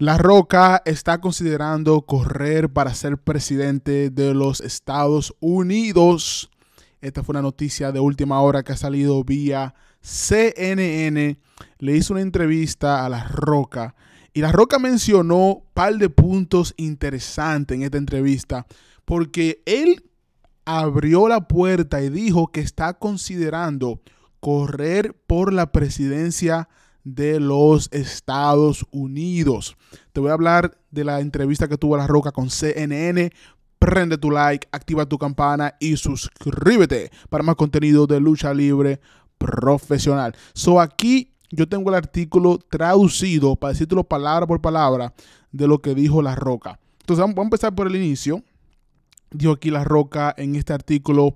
La Roca está considerando correr para ser presidente de los Estados Unidos. Esta fue una noticia de última hora que ha salido vía CNN. Le hizo una entrevista a La Roca. Y La Roca mencionó un par de puntos interesantes en esta entrevista. Porque él abrió la puerta y dijo que está considerando correr por la presidencia de los Estados Unidos. Te voy a hablar de la entrevista que tuvo La Roca con CNN. Prende tu like, activa tu campana y suscríbete para más contenido de lucha libre profesional. So aquí yo tengo el artículo traducido para decírtelo palabra por palabra de lo que dijo La Roca. Entonces vamos a empezar por el inicio. Dijo aquí La Roca en este artículo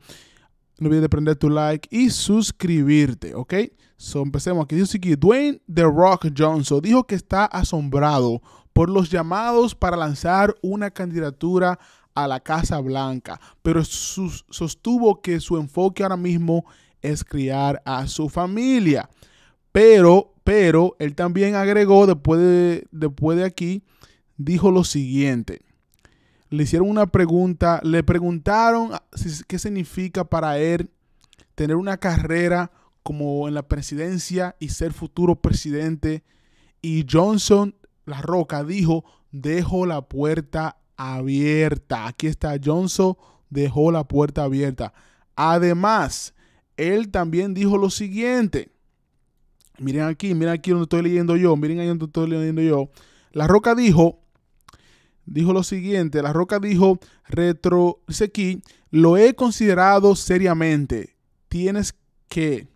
no olvides de prender tu like y suscribirte, ¿ok? So, empecemos aquí. Dwayne The Rock Johnson dijo que está asombrado por los llamados para lanzar una candidatura a la Casa Blanca, pero sostuvo que su enfoque ahora mismo es criar a su familia. Pero, pero, él también agregó después después de aquí, dijo lo siguiente le hicieron una pregunta, le preguntaron qué significa para él tener una carrera como en la presidencia y ser futuro presidente. Y Johnson, la roca, dijo, dejo la puerta abierta. Aquí está Johnson, dejó la puerta abierta. Además, él también dijo lo siguiente. Miren aquí, miren aquí donde estoy leyendo yo, miren ahí donde estoy leyendo yo. La Roca dijo, dijo lo siguiente, La Roca dijo, retro, dice aquí, lo he considerado seriamente, tienes que,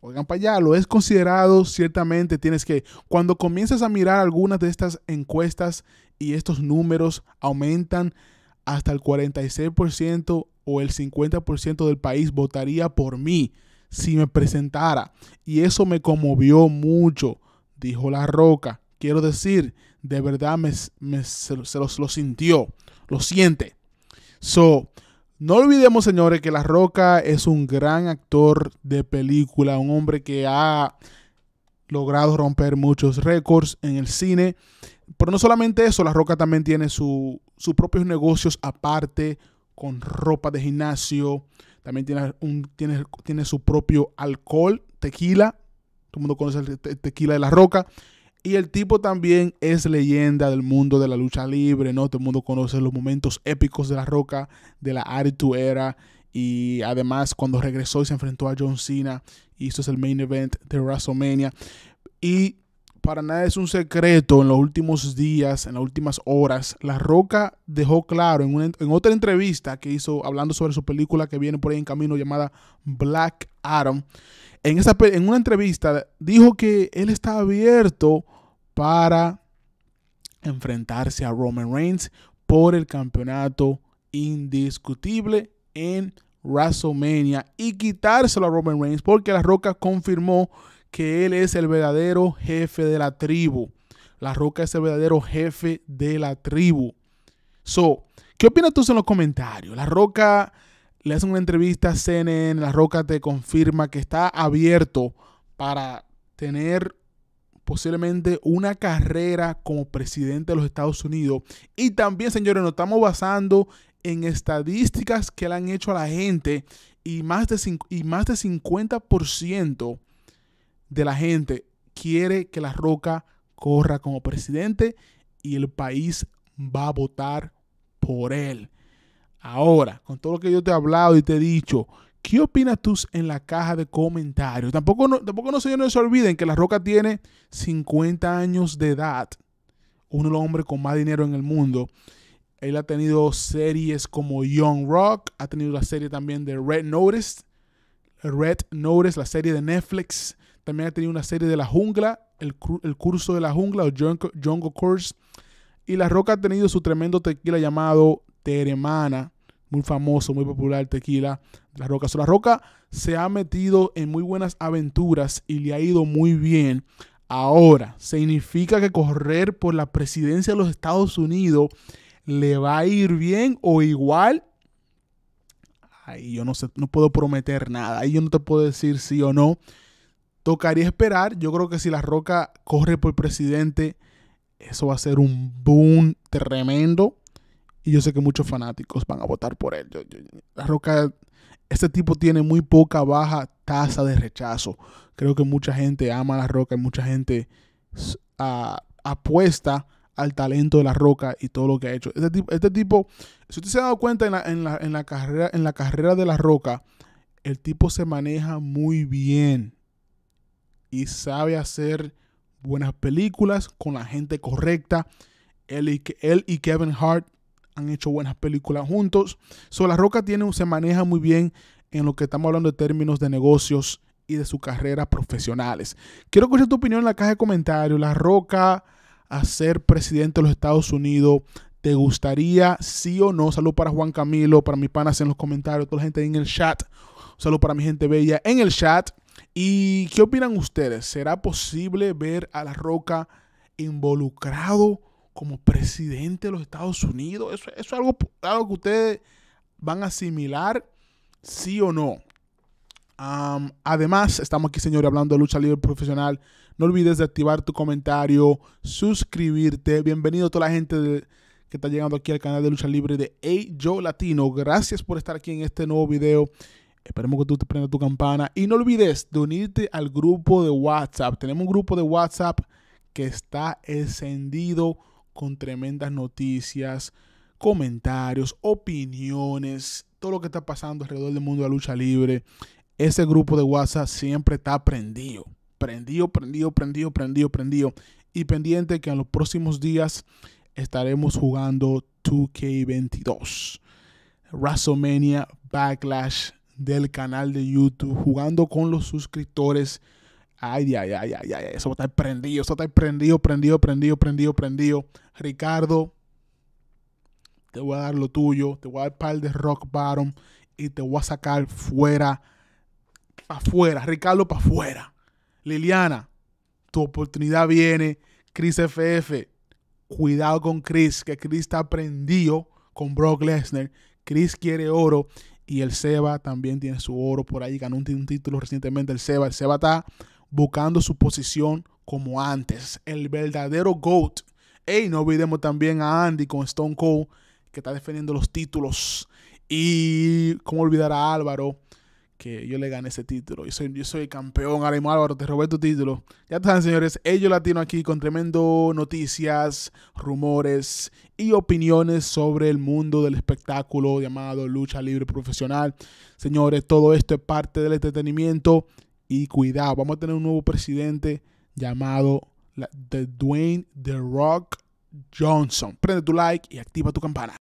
oigan para allá, lo he considerado ciertamente, tienes que, cuando comienzas a mirar algunas de estas encuestas y estos números aumentan hasta el 46% o el 50% del país votaría por mí si me presentara. Y eso me conmovió mucho, dijo La Roca. Quiero decir, de verdad me, se, lo sintió, lo siente. So, no olvidemos, señores, que La Roca es un gran actor de película, un hombre que ha logrado romper muchos récords en el cine. Pero no solamente eso, La Roca también tiene su, sus propios negocios aparte, con ropa de gimnasio. También tiene, un, tiene, tiene su propio alcohol, tequila. Todo el mundo conoce el tequila de La Roca. Y el tipo también es leyenda del mundo de la lucha libre, ¿no? Todo el mundo conoce los momentos épicos de la roca, de la Attitude Era. Y además cuando regresó y se enfrentó a John Cena, es el main event de WrestleMania. Y para nada es un secreto, en los últimos días, en las últimas horas, La Roca dejó claro en, otra entrevista que hizo hablando sobre su película que viene por ahí en camino llamada Black Adam. En, esa, en una entrevista dijo que él está abierto para enfrentarse a Roman Reigns por el campeonato indiscutible en WrestleMania y quitárselo a Roman Reigns porque La Roca confirmó que Él es el verdadero jefe de la tribu. La roca es el verdadero jefe de la tribu. So, ¿qué opinas tú en los comentarios? La roca le hace una entrevista a CNN, La Roca te confirma que está abierto para tener posiblemente una carrera como presidente de los Estados Unidos. Y también, señores, nos estamos basando en estadísticas que le han hecho a la gente y más de, y más de 50% de la gente quiere que la roca corra como presidente y el país va a votar por él. Ahora, con todo lo que yo te he hablado y te he dicho, ¿qué opinas tú en la caja de comentarios? Tampoco no, tampoco no se olviden que La Roca tiene 50 años de edad, uno de los hombres con más dinero en el mundo. Él ha tenido series como Young Rock, ha tenido la serie también de Red Notice, Red Notice, la serie de Netflix. También ha tenido una serie de La Jungla, El, Curso de la Jungla o Jungle Course. Y La Roca ha tenido su tremendo tequila llamado Teremana, muy famoso, muy popular tequila de La Roca. la Roca se ha metido en muy buenas aventuras y le ha ido muy bien. Ahora, ¿significa que correr por la presidencia de los Estados Unidos le va a ir bien o igual? Ahí yo no, sé, no puedo prometer nada. Ahí yo no te puedo decir sí o no. Tocaría esperar. Yo creo que si La Roca corre por presidente, eso va a ser un boom tremendo. Y yo sé que muchos fanáticos van a votar por él. la Roca, este tipo tiene muy poca baja tasa de rechazo. Creo que mucha gente ama a La Roca y mucha gente apuesta al talento de La Roca y todo lo que ha hecho. Este tipo, este tipo si usted se ha dado cuenta en la, carrera, en la carrera de La Roca, el tipo se maneja muy bien y sabe hacer buenas películas con la gente correcta. Él y, Kevin Hart han hecho buenas películas juntos. So, la Roca tiene, se maneja muy bien en lo que estamos hablando de términos de negocios y de su carreras profesionales. Quiero escuchar tu opinión en la caja de comentarios. La Roca a ser presidente de los Estados Unidos. ¿Te gustaría sí o no? Salud para Juan Camilo, para mis panas en los comentarios, toda la gente en el chat. Salud para mi gente bella en el chat. ¿Y qué opinan ustedes? ¿Será posible ver a La Roca involucrado como presidente de los Estados Unidos? ¿Eso, es algo, que ustedes van a asimilar, sí o no? además, estamos aquí, señores, hablando de lucha libre profesional. No olvides de activar tu comentario, suscribirte. Bienvenido a toda la gente que está llegando aquí al canal de lucha libre de Hey Yo Latino. Gracias por estar aquí en este nuevo video. Esperemos que tú te prendas tu campana. Y no olvides de unirte al grupo de WhatsApp. Tenemos un grupo de WhatsApp que está encendido con tremendas noticias, comentarios, opiniones, todo lo que está pasando alrededor del mundo de la lucha libre. Ese grupo de WhatsApp siempre está prendido. Prendido, prendido, prendido, prendido, prendido. Y pendiente que en los próximos días estaremos jugando 2K22. WrestleMania Backlash del canal de YouTube, jugando con los suscriptores. Ay, ay, ay, ay, eso está prendido, eso está prendido, prendido, prendido, prendido, prendido. Ricardo, te voy a dar lo tuyo, te voy a dar par de rock bottom y te voy a sacar fuera, afuera, Ricardo para afuera. Liliana, tu oportunidad viene. Chris FF, cuidado con Chris, que Chris está prendido con Brock Lesnar. Chris quiere oro y el Seba también tiene su oro por ahí. Ganó un, título recientemente el Seba. El Seba está buscando su posición como antes. El verdadero GOAT. Y no olvidemos también a Andy con Stone Cold, que está defendiendo los títulos. Y cómo olvidar a Álvaro, que yo le gane ese título. Yo soy, yo soy campeón, Alemán Álvaro, te robé tu título. Ya están, señores, ellos latino aquí con tremendo noticias, rumores y opiniones sobre el mundo del espectáculo llamado lucha libre profesional. Señores, todo esto es parte del entretenimiento y cuidado, vamos a tener un nuevo presidente llamado The Dwayne The Rock Johnson. Prende tu like y activa tu campana.